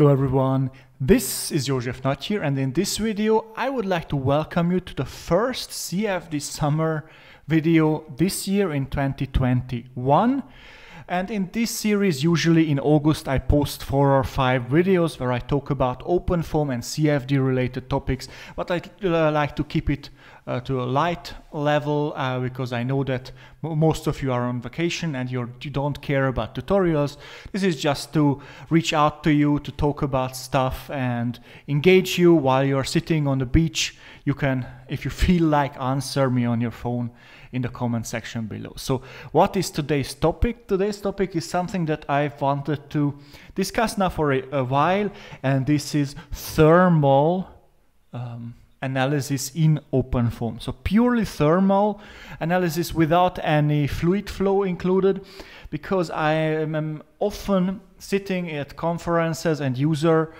Hello everyone, this is Josef Nott here and in this video I would like to welcome you to the first CFD Summer video this year in 2021. And in this series, usually in August, I post four or five videos where I talk about OpenFOAM and CFD related topics, but I uh, like to keep it uh, to a light level uh, because I know that most of you are on vacation and you're, you do not care about tutorials. This is just to reach out to you, to talk about stuff and engage you while you're sitting on the beach. You can, if you feel like, answer me on your phone in the comment section below. So what is today's topic? Today's topic is something that I've wanted to discuss now for a, a while and this is thermal um, analysis in open form. So purely thermal analysis without any fluid flow included because I am often sitting at conferences and user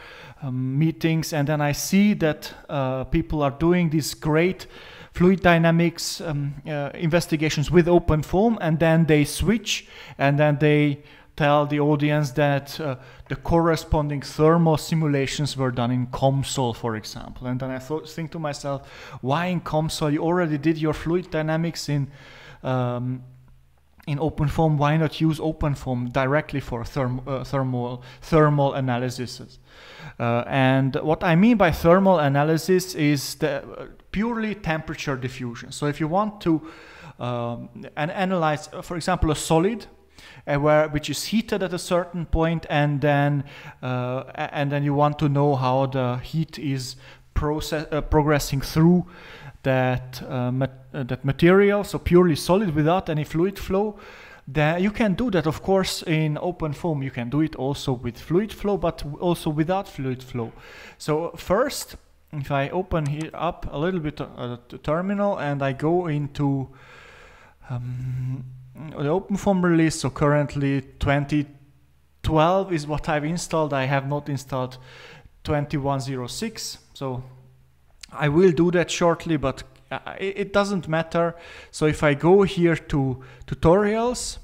um, meetings and then I see that uh, people are doing these great fluid dynamics um, uh, investigations with open form, and then they switch, and then they tell the audience that uh, the corresponding thermal simulations were done in COMSOL, for example. And then I thought, think to myself, why in COMSOL? You already did your fluid dynamics in um, in OpenFOAM, why not use OpenFOAM directly for therm uh, thermal, thermal analysis? Uh, and what I mean by thermal analysis is the uh, purely temperature diffusion. So if you want to um, and analyze, uh, for example, a solid, uh, where which is heated at a certain point, and then and then you want to know how the heat is process progressing through that, uh, mat uh, that material, so purely solid without any fluid flow, that you can do that, of course, in open foam. You can do it also with fluid flow, but also without fluid flow. So first, if I open here up a little bit uh, the terminal and I go into um, the open foam release, so currently 2012 is what I've installed. I have not installed 2106, so I will do that shortly, but uh, it doesn't matter. So if I go here to tutorials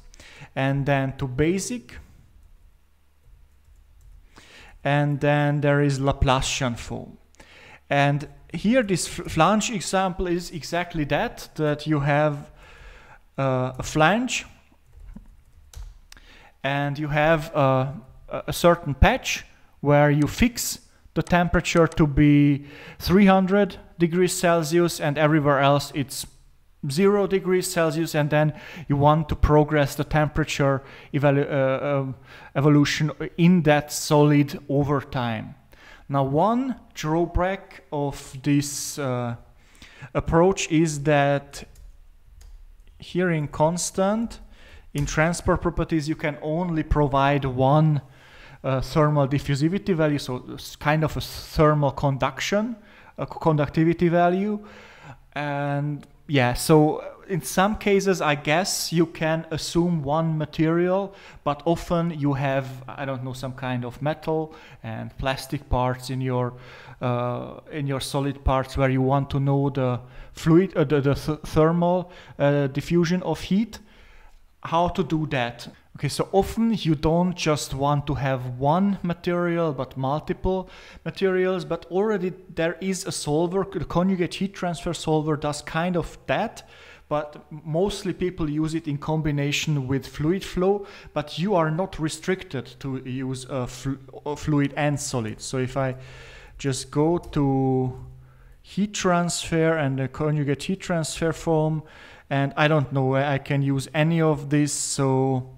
and then to basic, and then there is Laplacian foam. And here this flange example is exactly that, that you have uh, a flange and you have uh, a certain patch where you fix the temperature to be 300 degrees Celsius and everywhere else it's 0 degrees Celsius and then you want to progress the temperature evolu uh, um, evolution in that solid over time. Now one drawback of this uh, approach is that here in constant in transport properties you can only provide one uh, thermal diffusivity value, so kind of a thermal conduction, a conductivity value. And yeah, so uh, in some cases, I guess you can assume one material, but often you have, I don't know, some kind of metal and plastic parts in your uh, in your solid parts where you want to know the fluid, uh, the, the th thermal uh, diffusion of heat. How to do that? Okay, so often you don't just want to have one material but multiple materials, but already there is a solver, the conjugate heat transfer solver does kind of that, but mostly people use it in combination with fluid flow, but you are not restricted to use a, a fluid and solid. So if I just go to heat transfer and the conjugate heat transfer form, and I don't know, I can use any of this, so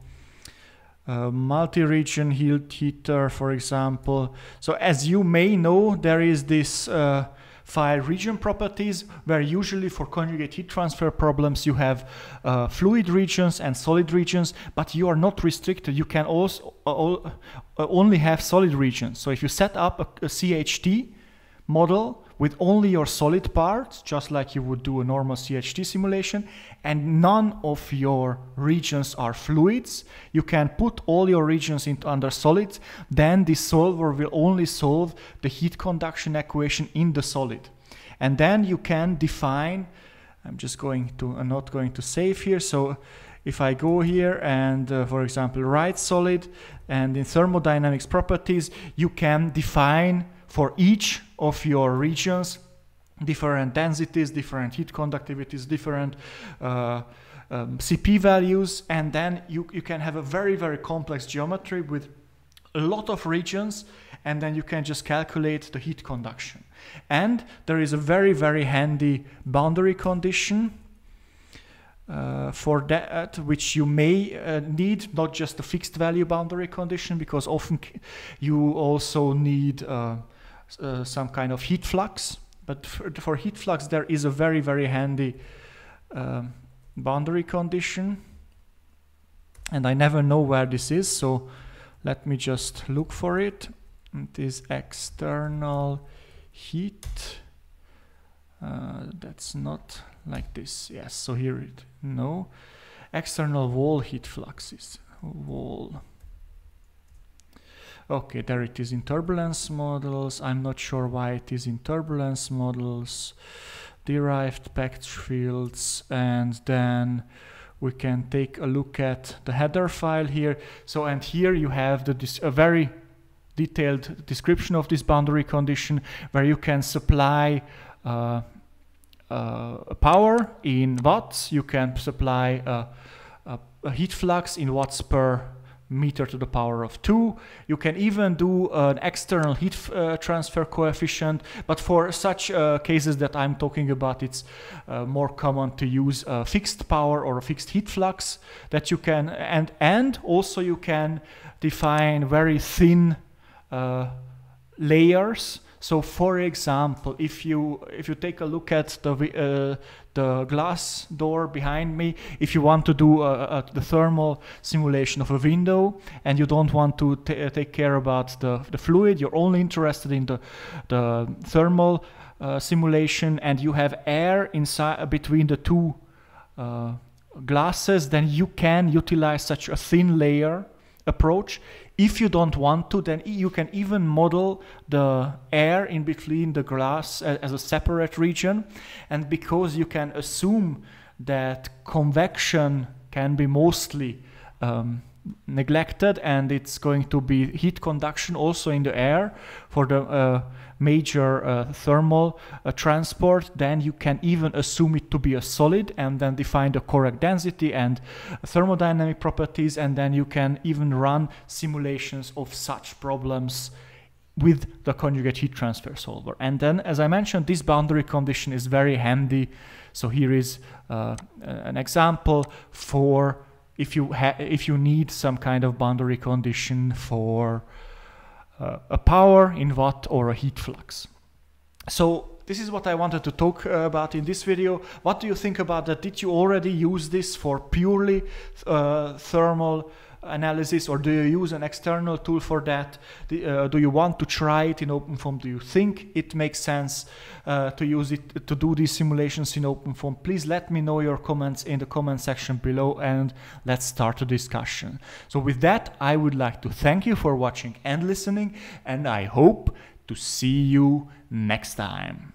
uh, multi-region heat heater, for example. So as you may know, there is this uh, file region properties where usually for conjugate heat transfer problems you have uh, fluid regions and solid regions, but you are not restricted. You can also uh, uh, only have solid regions. So if you set up a, a CHT model, with only your solid parts, just like you would do a normal CHT simulation, and none of your regions are fluids. You can put all your regions into under solids, then the solver will only solve the heat conduction equation in the solid. And then you can define, I'm just going to, I'm not going to save here, so if I go here and uh, for example write solid and in thermodynamics properties you can define for each of your regions, different densities, different heat conductivities, different uh, um, CP values, and then you, you can have a very, very complex geometry with a lot of regions, and then you can just calculate the heat conduction. And there is a very, very handy boundary condition uh, for that which you may uh, need not just a fixed value boundary condition because often you also need uh, uh, some kind of heat flux. But for, for, heat flux, there is a very, very handy um, boundary condition. And I never know where this is, so let me just look for it. It is external heat. Uh, that's not like this. Yes, so here it, no. External wall heat fluxes, wall. Okay, there it is in turbulence models. I'm not sure why it is in turbulence models. Derived packed fields and then we can take a look at the header file here. So and here you have the a very detailed description of this boundary condition where you can supply uh, uh, power in watts, you can supply a, a heat flux in watts per meter to the power of 2. You can even do an external heat uh, transfer coefficient, but for such uh, cases that I'm talking about, it's uh, more common to use a fixed power or a fixed heat flux that you can, and, and also you can define very thin uh, layers so, for example, if you if you take a look at the uh, the glass door behind me, if you want to do a, a, the thermal simulation of a window and you don't want to uh, take care about the the fluid, you're only interested in the the thermal uh, simulation, and you have air inside between the two. Uh, glasses then you can utilize such a thin layer approach if you don't want to, then you can even model the air in between the glass as a separate region. And because you can assume that convection can be mostly um, neglected and it's going to be heat conduction also in the air for the uh, major uh, thermal uh, transport then you can even assume it to be a solid and then define the correct density and thermodynamic properties and then you can even run simulations of such problems with the conjugate heat transfer solver and then as I mentioned this boundary condition is very handy so here is uh, an example for if you if you need some kind of boundary condition for uh, a power in watt or a heat flux. So this is what I wanted to talk uh, about in this video. What do you think about that? Did you already use this for purely uh, thermal analysis or do you use an external tool for that the, uh, do you want to try it in form do you think it makes sense uh, to use it to do these simulations in form please let me know your comments in the comment section below and let's start the discussion so with that i would like to thank you for watching and listening and i hope to see you next time